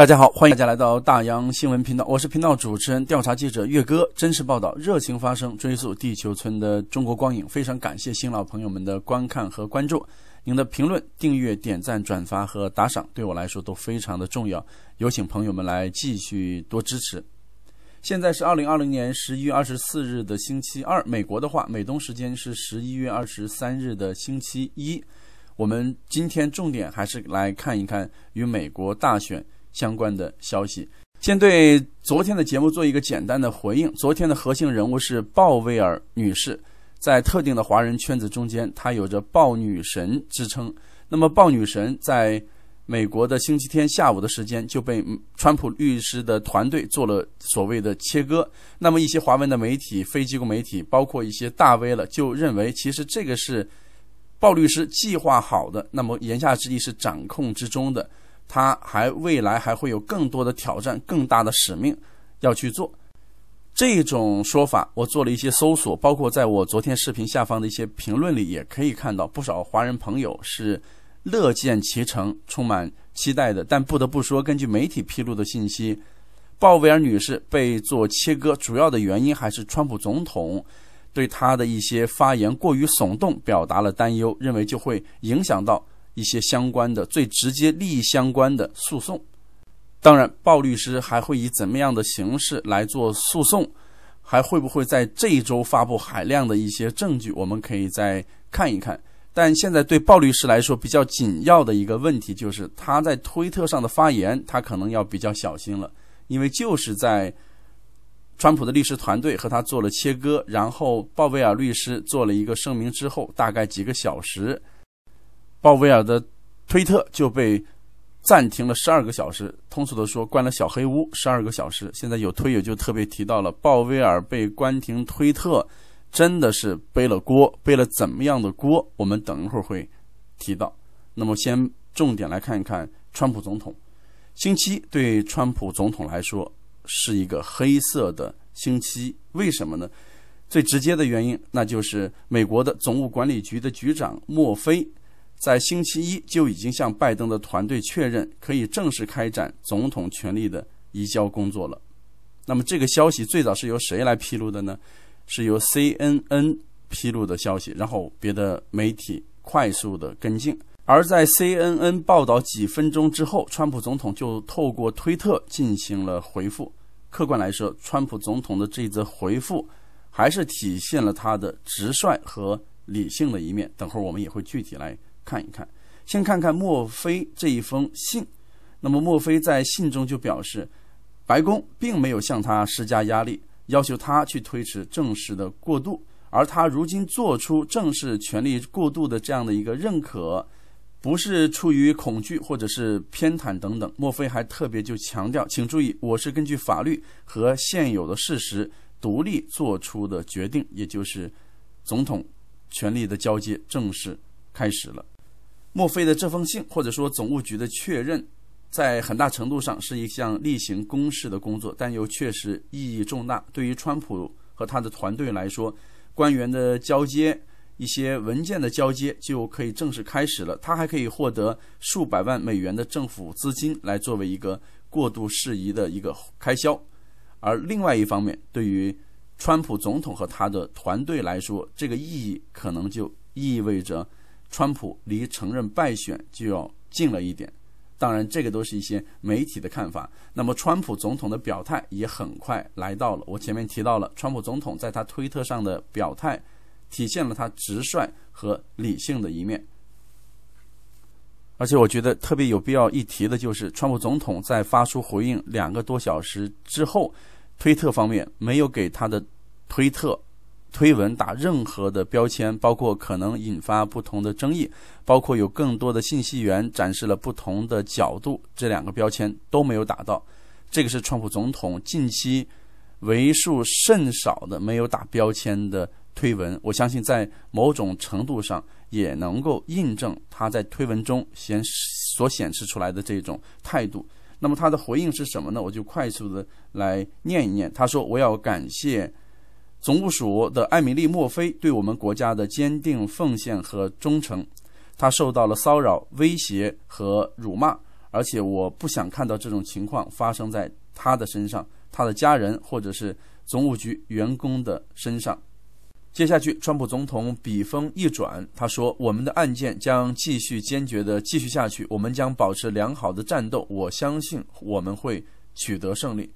大家好，欢迎大家来到大洋新闻频道，我是频道主持人、调查记者岳哥，真实报道，热情发声，追溯地球村的中国光影。非常感谢新老朋友们的观看和关注，您的评论、订阅、点赞、转发和打赏，对我来说都非常的重要。有请朋友们来继续多支持。现在是二零二零年十一月二十四日的星期二，美国的话，美东时间是十一月二十三日的星期一。我们今天重点还是来看一看与美国大选。相关的消息，先对昨天的节目做一个简单的回应。昨天的核心人物是鲍威尔女士，在特定的华人圈子中间，她有着“鲍女神”之称。那么，“鲍女神”在美国的星期天下午的时间就被川普律师的团队做了所谓的切割。那么，一些华文的媒体、非机构媒体，包括一些大 V 了，就认为其实这个是鲍律师计划好的。那么，言下之意是掌控之中的。他还未来还会有更多的挑战、更大的使命要去做，这种说法我做了一些搜索，包括在我昨天视频下方的一些评论里，也可以看到不少华人朋友是乐见其成、充满期待的。但不得不说，根据媒体披露的信息，鲍威尔女士被做切割，主要的原因还是川普总统对她的一些发言过于耸动，表达了担忧，认为就会影响到。一些相关的、最直接利益相关的诉讼，当然，鲍律师还会以怎么样的形式来做诉讼？还会不会在这一周发布海量的一些证据？我们可以再看一看。但现在对鲍律师来说比较紧要的一个问题就是，他在推特上的发言，他可能要比较小心了，因为就是在川普的律师团队和他做了切割，然后鲍威尔律师做了一个声明之后，大概几个小时。鲍威尔的推特就被暂停了十二个小时。通俗的说，关了小黑屋十二个小时。现在有推友就特别提到了鲍威尔被关停推特，真的是背了锅，背了怎么样的锅？我们等一会儿会提到。那么，先重点来看一看川普总统。星期对川普总统来说是一个黑色的星期，为什么呢？最直接的原因，那就是美国的总务管理局的局长墨菲。在星期一就已经向拜登的团队确认，可以正式开展总统权力的移交工作了。那么这个消息最早是由谁来披露的呢？是由 CNN 披露的消息，然后别的媒体快速的跟进。而在 CNN 报道几分钟之后，川普总统就透过推特进行了回复。客观来说，川普总统的这则回复还是体现了他的直率和理性的一面。等会儿我们也会具体来。看一看，先看看墨菲这一封信。那么，墨菲在信中就表示，白宫并没有向他施加压力，要求他去推迟正式的过渡，而他如今做出正式权力过渡的这样的一个认可，不是出于恐惧或者是偏袒等等。墨菲还特别就强调，请注意，我是根据法律和现有的事实独立做出的决定，也就是总统权力的交接正式。开始了，墨菲的这封信，或者说总务局的确认，在很大程度上是一项例行公事的工作，但又确实意义重大。对于川普和他的团队来说，官员的交接、一些文件的交接就可以正式开始了。他还可以获得数百万美元的政府资金来作为一个过渡事宜的一个开销。而另外一方面，对于川普总统和他的团队来说，这个意义可能就意味着。川普离承认败选就要近了一点，当然这个都是一些媒体的看法。那么，川普总统的表态也很快来到了。我前面提到了，川普总统在他推特上的表态，体现了他直率和理性的一面。而且，我觉得特别有必要一提的就是，川普总统在发出回应两个多小时之后，推特方面没有给他的推特。推文打任何的标签，包括可能引发不同的争议，包括有更多的信息源展示了不同的角度，这两个标签都没有打到。这个是川普总统近期为数甚少的没有打标签的推文。我相信在某种程度上也能够印证他在推文中显所显示出来的这种态度。那么他的回应是什么呢？我就快速的来念一念。他说：“我要感谢。”总务署的艾米丽·墨菲对我们国家的坚定奉献和忠诚，她受到了骚扰、威胁和辱骂，而且我不想看到这种情况发生在她的身上、她的家人或者是总务局员工的身上。接下去，川普总统笔锋一转，他说：“我们的案件将继续坚决地继续下去，我们将保持良好的战斗，我相信我们会取得胜利。”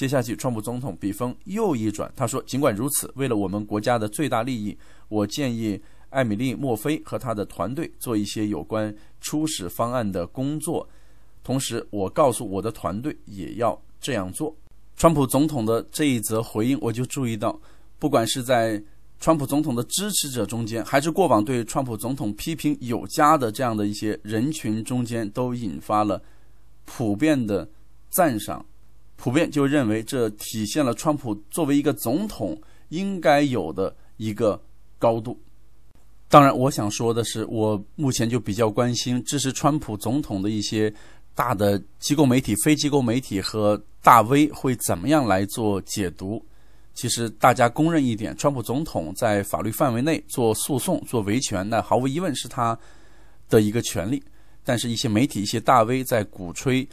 接下去，川普总统笔锋又一转，他说：“尽管如此，为了我们国家的最大利益，我建议艾米丽·墨菲和他的团队做一些有关初始方案的工作。同时，我告诉我的团队也要这样做。”川普总统的这一则回应，我就注意到，不管是在川普总统的支持者中间，还是过往对川普总统批评有加的这样的一些人群中间，都引发了普遍的赞赏。普遍就认为这体现了川普作为一个总统应该有的一个高度。当然，我想说的是，我目前就比较关心支持川普总统的一些大的机构媒体、非机构媒体和大 V 会怎么样来做解读。其实，大家公认一点，川普总统在法律范围内做诉讼、做维权，那毫无疑问是他的一个权利。但是，一些媒体、一些大 V 在鼓吹。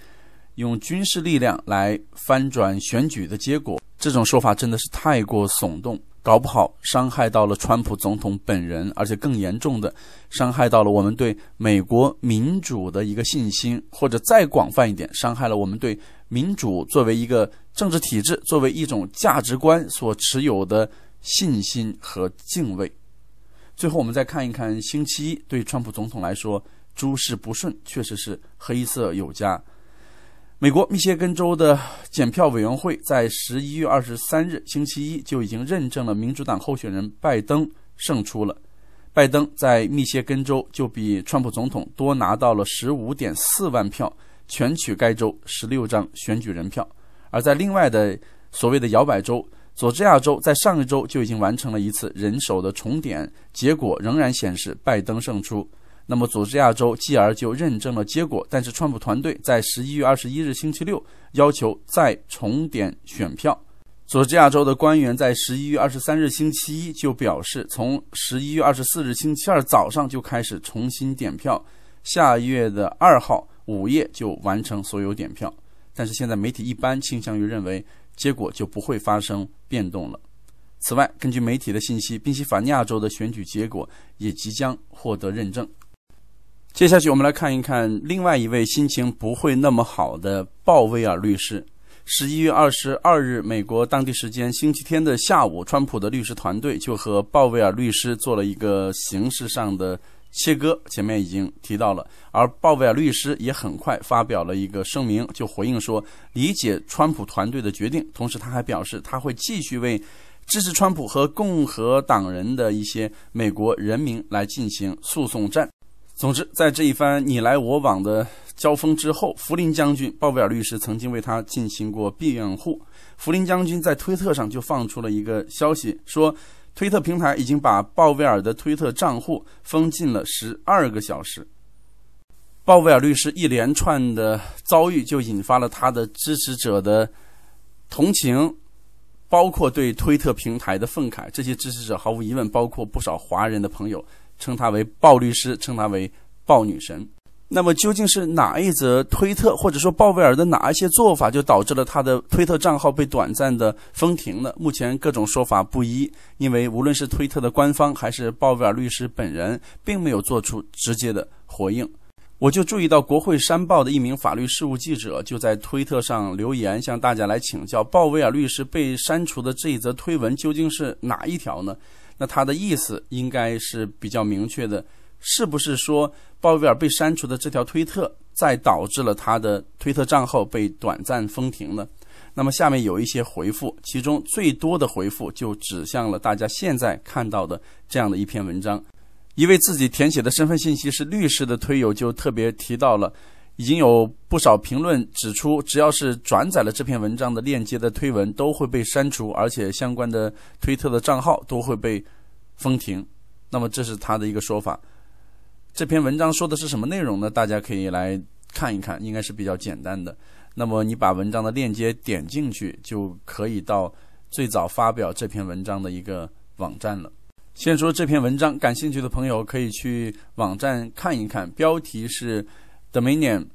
用军事力量来翻转选举的结果，这种说法真的是太过耸动，搞不好伤害到了川普总统本人，而且更严重的伤害到了我们对美国民主的一个信心，或者再广泛一点，伤害了我们对民主作为一个政治体制、作为一种价值观所持有的信心和敬畏。最后，我们再看一看星期一，对川普总统来说，诸事不顺，确实是黑色有加。美国密歇根州的检票委员会在十一月二十三日星期一就已经认证了民主党候选人拜登胜出了。拜登在密歇根州就比川普总统多拿到了十五点四万票，全取该州十六张选举人票。而在另外的所谓的摇摆州佐治亚州，在上一周就已经完成了一次人手的重点，结果仍然显示拜登胜出。那么，佐治亚州继而就认证了结果，但是川普团队在十一月二十一日星期六要求再重点选票。佐治亚州的官员在十一月二十三日星期一就表示，从十一月二十四日星期二早上就开始重新点票，下月的二号午夜就完成所有点票。但是现在媒体一般倾向于认为结果就不会发生变动了。此外，根据媒体的信息，宾夕法尼亚州的选举结果也即将获得认证。接下去，我们来看一看另外一位心情不会那么好的鲍威尔律师。十一月二十二日，美国当地时间星期天的下午，川普的律师团队就和鲍威尔律师做了一个形式上的切割。前面已经提到了，而鲍威尔律师也很快发表了一个声明，就回应说理解川普团队的决定。同时，他还表示他会继续为支持川普和共和党人的一些美国人民来进行诉讼战。总之，在这一番你来我往的交锋之后，福林将军鲍威尔律师曾经为他进行过辩护。福林将军在推特上就放出了一个消息，说推特平台已经把鲍威尔的推特账户封禁了十二个小时。鲍威尔律师一连串的遭遇就引发了他的支持者的同情，包括对推特平台的愤慨。这些支持者毫无疑问，包括不少华人的朋友。称她为鲍律师，称她为鲍女神。那么究竟是哪一则推特，或者说鲍威尔的哪一些做法，就导致了他的推特账号被短暂的封停了？目前各种说法不一，因为无论是推特的官方，还是鲍威尔律师本人，并没有做出直接的回应。我就注意到国会山报的一名法律事务记者就在推特上留言，向大家来请教：鲍威尔律师被删除的这一则推文究竟是哪一条呢？那他的意思应该是比较明确的，是不是说鲍威尔被删除的这条推特，在导致了他的推特账号被短暂封停呢？那么下面有一些回复，其中最多的回复就指向了大家现在看到的这样的一篇文章，一位自己填写的身份信息是律师的推友就特别提到了。已经有不少评论指出，只要是转载了这篇文章的链接的推文，都会被删除，而且相关的推特的账号都会被封停。那么，这是他的一个说法。这篇文章说的是什么内容呢？大家可以来看一看，应该是比较简单的。那么，你把文章的链接点进去，就可以到最早发表这篇文章的一个网站了。先说这篇文章，感兴趣的朋友可以去网站看一看。标题是。Domain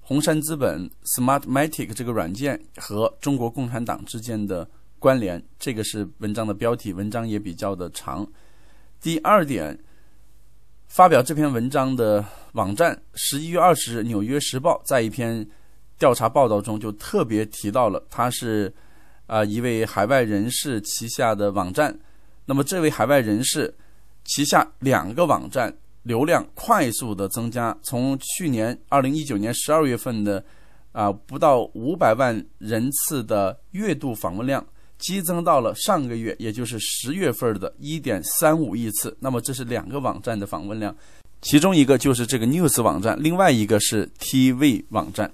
红杉资本 Smartmatic 这个软件和中国共产党之间的关联，这个是文章的标题。文章也比较的长。第二点，发表这篇文章的网站，十一月二十日，《纽约时报》在一篇调查报道中就特别提到了，它是啊一位海外人士旗下的网站。那么这位海外人士旗下两个网站。流量快速的增加，从去年二零一九年十二月份的，啊，不到五百万人次的月度访问量，激增到了上个月，也就是十月份的一点三五亿次。那么这是两个网站的访问量，其中一个就是这个 news 网站，另外一个是 tv 网站。《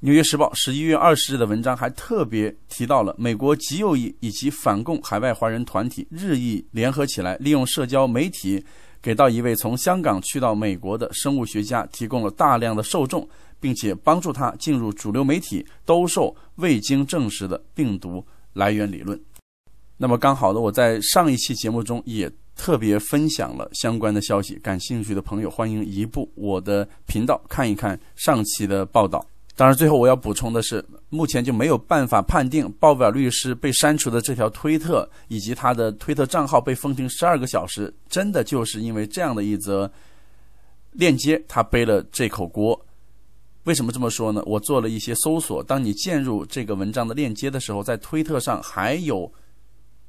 纽约时报》十一月二十日的文章还特别提到了，美国极右翼以及反共海外华人团体日益联合起来，利用社交媒体。给到一位从香港去到美国的生物学家提供了大量的受众，并且帮助他进入主流媒体兜售未经证实的病毒来源理论。那么，刚好的我在上一期节目中也特别分享了相关的消息，感兴趣的朋友欢迎移步我的频道看一看上期的报道。当然，最后我要补充的是，目前就没有办法判定鲍威尔律师被删除的这条推特以及他的推特账号被封停十二个小时，真的就是因为这样的一则链接，他背了这口锅。为什么这么说呢？我做了一些搜索，当你进入这个文章的链接的时候，在推特上还有。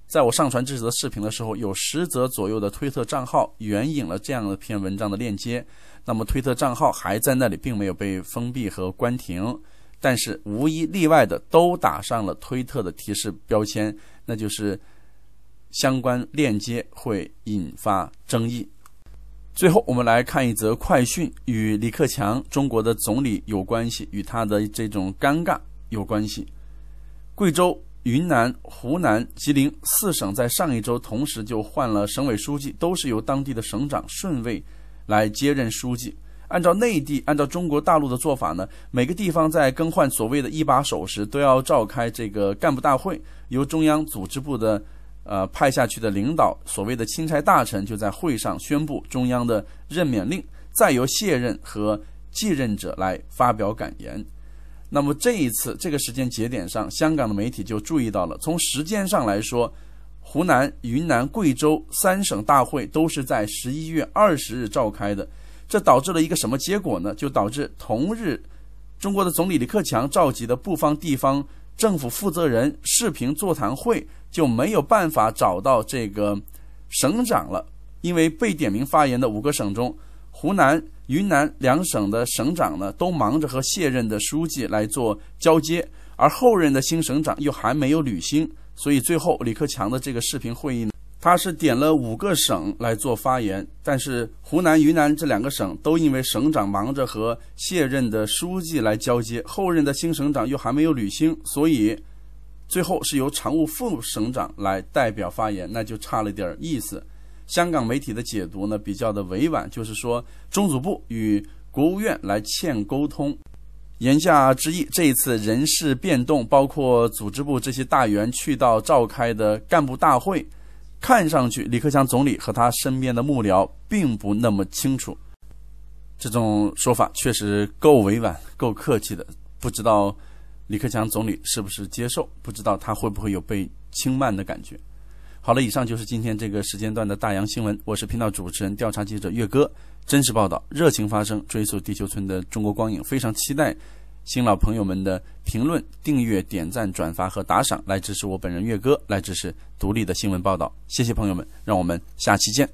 在我上传这则视频的时候，有十则左右的推特账号援引了这样一篇文章的链接。那么，推特账号还在那里，并没有被封闭和关停，但是无一例外的都打上了推特的提示标签，那就是相关链接会引发争议。最后，我们来看一则快讯，与李克强，中国的总理有关系，与他的这种尴尬有关系。贵州。云南、湖南、吉林四省在上一周同时就换了省委书记，都是由当地的省长顺位来接任书记。按照内地、按照中国大陆的做法呢，每个地方在更换所谓的一把手时，都要召开这个干部大会，由中央组织部的呃派下去的领导，所谓的钦差大臣，就在会上宣布中央的任免令，再由卸任和继任者来发表感言。那么这一次，这个时间节点上，香港的媒体就注意到了。从时间上来说，湖南、云南、贵州三省大会都是在十一月二十日召开的，这导致了一个什么结果呢？就导致同日，中国的总理李克强召集的部方地方政府负责人视频座谈会就没有办法找到这个省长了，因为被点名发言的五个省中，湖南。云南两省的省长呢，都忙着和卸任的书记来做交接，而后任的新省长又还没有履新，所以最后李克强的这个视频会议呢，他是点了五个省来做发言，但是湖南、云南这两个省都因为省长忙着和卸任的书记来交接，后任的新省长又还没有履新，所以最后是由常务副省长来代表发言，那就差了点意思。香港媒体的解读呢，比较的委婉，就是说中组部与国务院来欠沟通，言下之意，这一次人事变动，包括组织部这些大员去到召开的干部大会，看上去李克强总理和他身边的幕僚并不那么清楚。这种说法确实够委婉，够客气的，不知道李克强总理是不是接受？不知道他会不会有被轻慢的感觉？好了，以上就是今天这个时间段的大洋新闻。我是频道主持人、调查记者岳哥，真实报道，热情发声，追溯地球村的中国光影。非常期待新老朋友们的评论、订阅、点赞、转发和打赏，来支持我本人岳哥，来支持独立的新闻报道。谢谢朋友们，让我们下期见。